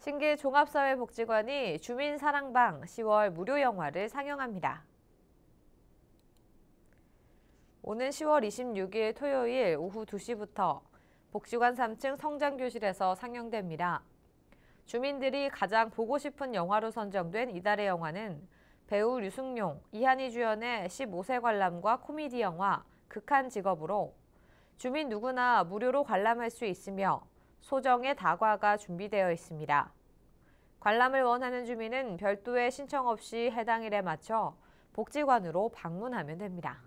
신계 종합사회복지관이 주민사랑방 10월 무료 영화를 상영합니다. 오는 10월 26일 토요일 오후 2시부터 복지관 3층 성장교실에서 상영됩니다. 주민들이 가장 보고 싶은 영화로 선정된 이달의 영화는 배우 류승룡, 이한희 주연의 15세 관람과 코미디 영화 극한 직업으로 주민 누구나 무료로 관람할 수 있으며 소정의 다과가 준비되어 있습니다. 관람을 원하는 주민은 별도의 신청 없이 해당 일에 맞춰 복지관으로 방문하면 됩니다.